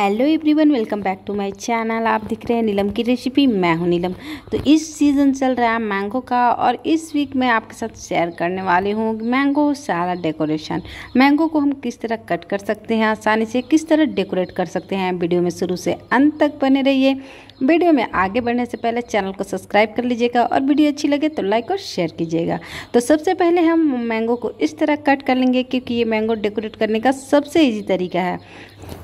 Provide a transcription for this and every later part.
hello everyone welcome back to my channel आप दिख रहे हैं नीलम की रेसिपी मैं हूं नीलम तो इस सीज़न चल रहा है मैंगो का और इस वीक मैं आपके साथ शेयर करने वाली हूं मैंगो सारा डेकोरेशन मैंगो को हम किस तरह कट कर सकते हैं आसानी से किस तरह डेकोरेट कर सकते हैं वीडियो में शुरू से अंत तक बने रहिए वीडियो में आगे बढ़ने से पहले चैनल को सब्सक्राइब कर लीजिएगा और वीडियो अच्छी लगे तो लाइक और शेयर कीजिएगा तो सबसे पहले हम मैंगो को इस तरह कट कर लेंगे क्योंकि ये मैंगो डेकोरेट करने का सबसे ईजी तरीका है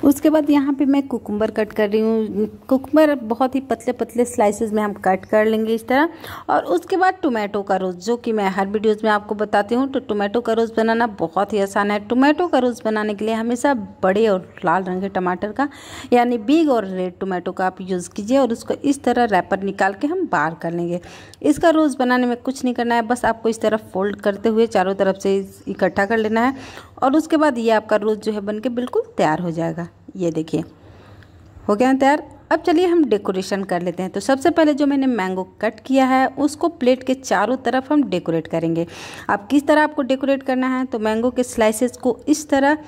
उसके बाद यहाँ पे पे मैं कुकुम्बर कट कर रही हूँ कुकुम्बर बहुत ही पतले पतले स्लाइसेस में हम कट कर लेंगे इस तरह और उसके बाद टोमेटो का रोज़ जो कि मैं हर वीडियोज़ में आपको बताती हूँ तो टोमेटो का रोज़ बनाना बहुत ही आसान है टोमेटो का रोज़ बनाने के लिए हमेशा बड़े और लाल रंग के टमाटर का यानी बिग और रेड टोमेटो का आप यूज़ कीजिए और उसको इस तरह रैपर निकाल के हम बाहर कर लेंगे इसका रोज़ बनाने में कुछ नहीं करना है बस आपको इस तरह फोल्ड करते हुए चारों तरफ से इकट्ठा कर लेना है और उसके बाद ये आपका रोज़ जो है बन के बिल्कुल तैयार हो जाएगा ये देखिए हो गया तैयार अब चलिए हम डेकोरेशन कर लेते हैं तो सबसे पहले जो मैंने मैंगो कट किया है उसको प्लेट के चारों तरफ हम डेकोरेट करेंगे अब किस तरह आपको डेकोरेट करना है तो मैंगो के स्लाइसेस को इस तरह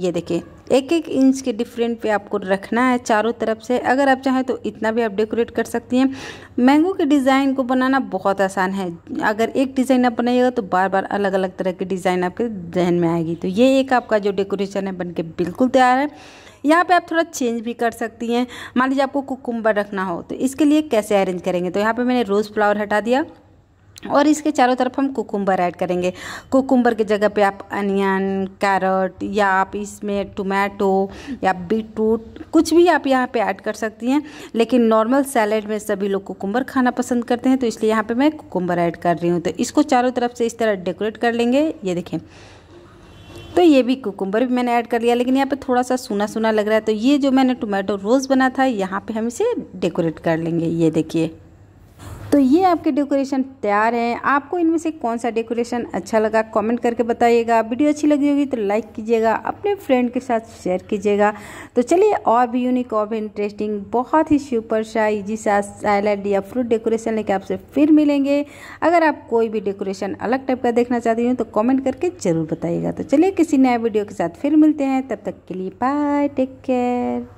ये देखिए एक एक इंच के डिफरेंट पे आपको रखना है चारों तरफ से अगर आप चाहें तो इतना भी आप डेकोरेट कर सकती हैं मैंगो के डिज़ाइन को बनाना बहुत आसान है अगर एक डिज़ाइन आप बनाइएगा तो बार बार अलग अलग तरह के डिज़ाइन आपके जहन में आएगी तो ये एक आपका जो डेकोरेशन है बन के बिल्कुल तैयार है यहाँ पे आप थोड़ा चेंज भी कर सकती हैं मान लीजिए आपको कुकुम्बर रखना हो तो इसके लिए कैसे अरेंज करेंगे तो यहाँ पे मैंने रोज़ फ्लावर हटा दिया और इसके चारों तरफ हम कुकुम्बर ऐड करेंगे कुकुम्बर की जगह पे आप अनियन कैरट या आप इसमें टोमेटो या बीटरूट कुछ भी आप यहाँ पे ऐड कर सकती हैं लेकिन नॉर्मल सैलेड में सभी लोग कुकुम्बर खाना पसंद करते हैं तो इसलिए यहाँ पे मैं कुकुम्बर ऐड कर रही हूँ तो इसको चारों तरफ से इस तरह डेकोरेट कर लेंगे ये देखें तो ये भी कुकुम्बर भी मैंने ऐड कर लिया लेकिन यहाँ पर थोड़ा सा सूना सूना लग रहा है तो ये जो मैंने टोमेटो रोज़ बना था यहाँ पर हम इसे डेकोरेट कर लेंगे ये देखिए तो ये आपके डेकोरेशन तैयार हैं आपको इनमें से कौन सा डेकोरेशन अच्छा लगा कमेंट करके बताइएगा वीडियो अच्छी लगी होगी तो लाइक कीजिएगा अपने फ्रेंड के साथ शेयर कीजिएगा तो चलिए और भी यूनिक और भी इंटरेस्टिंग बहुत ही सुपर सा इजी सा सैलड या फ्रूट डेकोरेशन लेके आपसे फिर मिलेंगे अगर आप कोई भी डेकोरेशन अलग टाइप का देखना चाहती हूँ तो कॉमेंट करके ज़रूर बताइएगा तो चलिए किसी नए वीडियो के साथ फिर मिलते हैं तब तक के लिए बाय टेक केयर